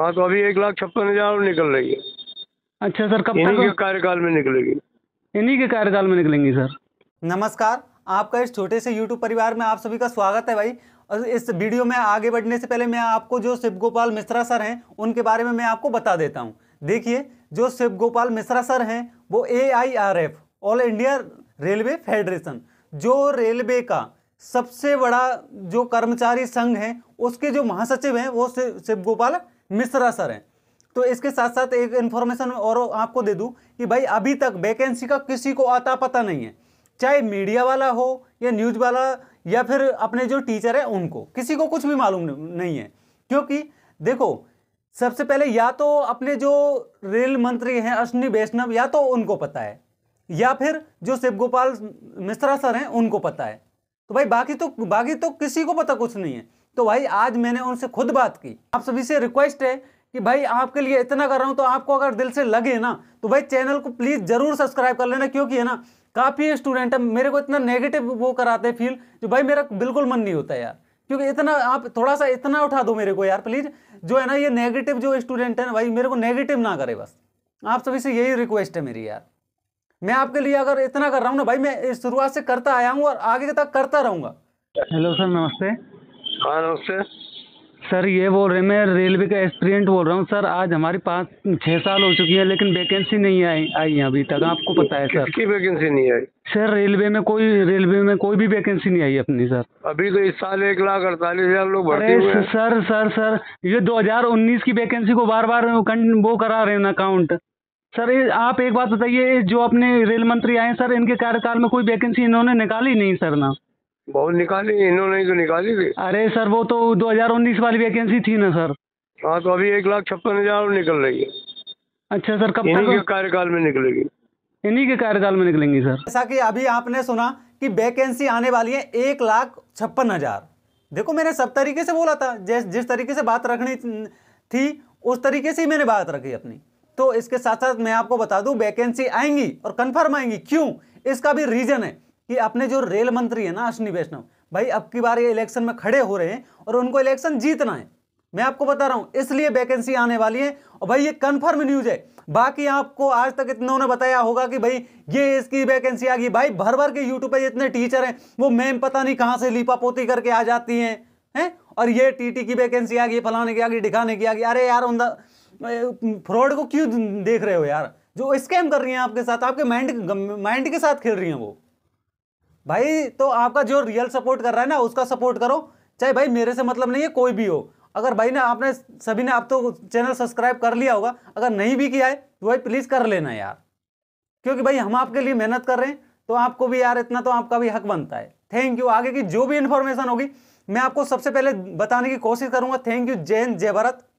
हाँ तो अभी एक लाख छप्पन हज़ार निकल रही है अच्छा सर कब इन्हीं के तक कार्यकाल में निकलेगी इन्हीं के कार्यकाल में निकलेंगी सर नमस्कार आपका इस छोटे से YouTube परिवार में आप सभी का स्वागत है भाई और इस वीडियो में आगे बढ़ने से पहले मैं आपको जो शिव गोपाल मिश्रा सर हैं उनके बारे में मैं आपको बता देता हूं देखिए जो शिव गोपाल मिश्रा सर हैं वो A I R F all India railway federation जो रेलवे का सबसे बड़ा जो कर्मचारी संघ है उसके जो महासचिव हैं वो शिव गोपाल मिश्रा सर हैं तो इसके साथ साथ एक इन्फॉर्मेशन और आपको दे दूँ कि भाई अभी तक वैकेंसी का किसी को आता पता नहीं है चाहे मीडिया वाला हो या न्यूज वाला या फिर अपने जो टीचर है उनको किसी को कुछ भी मालूम नहीं है क्योंकि देखो सबसे पहले या तो अपने जो रेल मंत्री हैं अश्विनी वैष्णव या तो उनको पता है या फिर जो शिव गोपाल मिश्रा सर हैं उनको पता है तो भाई बाकी तो बाकी तो किसी को पता कुछ नहीं है तो भाई आज मैंने उनसे खुद बात की आप सभी से रिक्वेस्ट है कि भाई आपके लिए इतना कर रहा हूँ तो आपको अगर दिल से लगे ना तो भाई चैनल को प्लीज़ ज़रूर सब्सक्राइब कर लेना क्योंकि है ना काफ़ी स्टूडेंट है मेरे को इतना नेगेटिव वो कराते हैं फील जो भाई मेरा बिल्कुल मन नहीं होता यार क्योंकि इतना आप थोड़ा सा इतना उठा दो मेरे को यार प्लीज़ जो है ना ये नेगेटिव जो स्टूडेंट है ना भाई मेरे को नेगेटिव ना करे बस आप सभी से यही रिक्वेस्ट है मेरी यार मैं आपके लिए अगर इतना कर रहा हूँ ना भाई मैं शुरुआत से करता आया हूँ और आगे तक करता रहूँगा हेलो सर नमस्ते हाँ नमस्ते सर ये बोल रहे मैं रेलवे का एक्सपीरियंट बोल रहा हूँ सर आज हमारी पाँच छः साल हो चुकी है लेकिन वैकेंसी नहीं आई आई है अभी तक आपको पता है सर किसकी वैकेंसी नहीं आई सर रेलवे में कोई रेलवे में कोई भी वैकेंसी नहीं आई अपनी सर अभी तो इस साल एक लाख अड़तालीस हजार लोग भर्ती हुए हैं सर सर सर ये 2019 की वैकेंसी को बार बार वो करा रहे हैं अकाउंट सर ये आप एक बात बताइए जो अपने रेल मंत्री आए सर इनके कार्यकाल में कोई वैकेंसी इन्होंने निकाली नहीं सर ना बहुत निकाली इन्होंने तो निकाली थी अरे सर वो तो 2019 वाली वैकेंसी थी ना सर हाँ तो अभी एक लाख छप्पन हजार निकल रही है अच्छा सर कब तक कार्यकाल में निकलेगी इन्हीं के कार्यकाल में निकलेंगी सर जैसा कि अभी आपने सुना कि वैकेंसी आने वाली है एक लाख छप्पन हजार देखो मैंने सब तरीके से बोला था जिस जिस तरीके से बात रखनी थी उस तरीके से ही मैंने बात रखी अपनी तो इसके साथ साथ मैं आपको बता दूं वैकेंसी आएंगी और कंफर्म आएंगी क्यों इसका भी रीज़न है कि अपने जो रेल मंत्री है ना अश्विनी वैष्णव भाई अब की बार ये इलेक्शन में खड़े हो रहे हैं और उनको इलेक्शन जीतना है मैं आपको बता रहा हूं इसलिए वैकेंसी आने वाली है और भाई ये कंफर्म न्यूज है बाकी आपको आज तक इतनों ने बताया होगा कि भाई ये इसकी वैकेंसी आ गई भाई भर भर के यूट्यूब पर इतने टीचर हैं वो मैम पता नहीं कहाँ से लीपा पोती करके आ जाती हैं हैं और ये टीटी की वैकेंसी आ गई फलाने की आ गई दिखाने की आ गई अरे यार उन फ्रॉड को क्यों देख रहे हो यार जो स्कैम कर रही हैं आपके साथ आपके माइंड माइंड के साथ खेल रही हैं वो भाई तो आपका जो रियल सपोर्ट कर रहा है ना उसका सपोर्ट करो चाहे भाई मेरे से मतलब नहीं है कोई भी हो अगर भाई ना आपने सभी ने आप तो चैनल सब्सक्राइब कर लिया होगा अगर नहीं भी किया है तो भाई प्लीज़ कर लेना यार क्योंकि भाई हम आपके लिए मेहनत कर रहे हैं तो आपको भी यार इतना तो आपका भी हक बनता है थैंक यू आगे की जो भी इन्फॉर्मेशन होगी मैं आपको सबसे पहले बताने की कोशिश करूँगा थैंक यू जय हिंद जय भारत